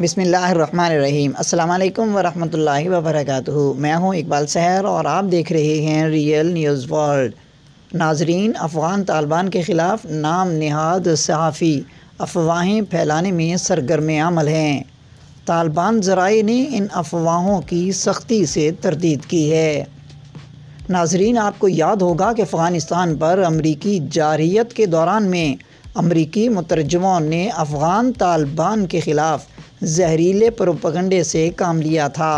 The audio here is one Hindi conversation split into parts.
बिसमीम् अल्लाम वरहमल वबरक मैं हूं इकबाल सहर और आप देख रहे हैं रियल न्यूज़ वर्ल्ड नाजरीन अफ़गान तालिबान के ख़िलाफ़ नाम नहाद सहाफ़ी अफवाहें फैलाने में सरगर्म अमल हैं तालिबान ज़राए ने इन अफवाहों की सख्ती से तरदीद की है नाजरीन आपको याद होगा कि अफ़गानिस्तान पर अमरीकी जारहीत के दौरान में अमरीकी मुतरजमों ने अफ़गान तालिबान के ख़िलाफ़ जहरीले प्रोपगंडे से काम लिया था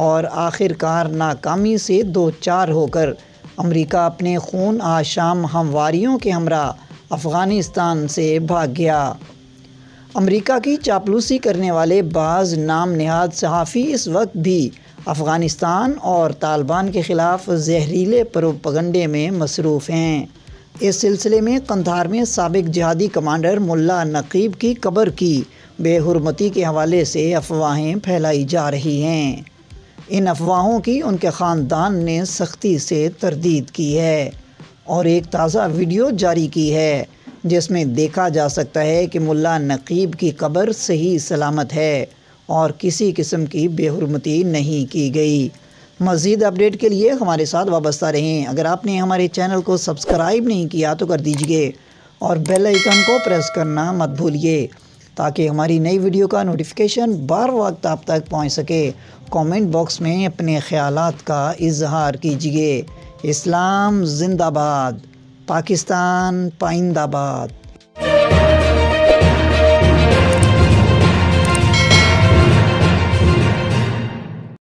और आखिरकार नाकामी से दो चार होकर अमेरिका अपने खून आशाम हमवारियों के हमरा अफ़गानिस्तान से भाग गया अमेरिका की चापलूसी करने वाले बाज़ नाम नहाद सहाफ़ी इस वक्त भी अफ़गानिस्तान और तालिबान के ख़िलाफ़ जहरीले प्रोपगंडे में मसरूफ़ हैं इस सिलसिले में कंधार में सबक जिहादी कमांडर मुल्ला नकीब की कबर की बेहरमती के हवाले से अफवाहें फैलाई जा रही हैं इन अफवाहों की उनके ख़ानदान ने सख्ती से तरदीद की है और एक ताज़ा वीडियो जारी की है जिसमें देखा जा सकता है कि मुल्ला नकीब की कब्र सही सलामत है और किसी किस्म की बेहरमती नहीं की गई मज़ीद अपडेट के लिए हमारे साथ वाबस्ता रहें अगर आपने हमारे चैनल को सब्सक्राइब नहीं किया तो कर दीजिए और बेल आइकन को प्रेस करना मत भूलिए ताकि हमारी नई वीडियो का नोटिफिकेशन बार वक्त आप तक पहुंच सके कमेंट बॉक्स में अपने ख्याल का इजहार कीजिए इस्लाम जिंदाबाद पाकिस्तान पाइंदाबाद